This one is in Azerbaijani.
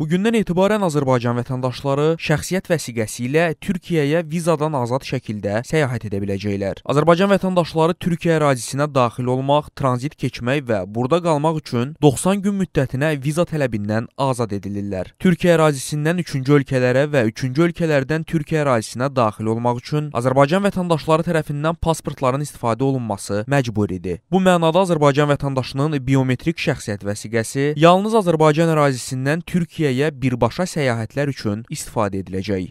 Bugündən etibarən Azərbaycan vətəndaşları şəxsiyyət vəsiqəsi ilə Türkiyəyə vizadan azad şəkildə səyahət edə biləcəklər. Azərbaycan vətəndaşları Türkiyə ərazisinə daxil olmaq, tranzit keçmək və burada qalmaq üçün 90 gün müddətinə viza tələbindən azad edilirlər. Türkiyə ərazisindən üçüncü ölkələrə və üçüncü ölkələrdən Türkiyə ərazisinə daxil olmaq üçün Azərbaycan vətəndaşları tərəfindən pasportların istifadə olunması məcburidir. Bu mənada Azərbaycan vətəndaşının biometrik şəxsiyyət vəsiqəsi yalnız Azərbaycan ərazisindən Türkiyə Türkiyəyə birbaşa səyahətlər üçün istifadə ediləcək.